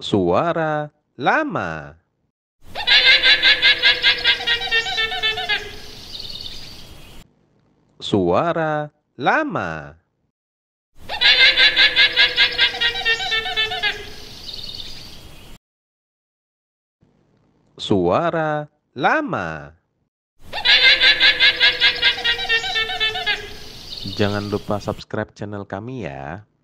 suara lama. Suara lama. Suara lama. Jangan lupa subscribe channel kami ya.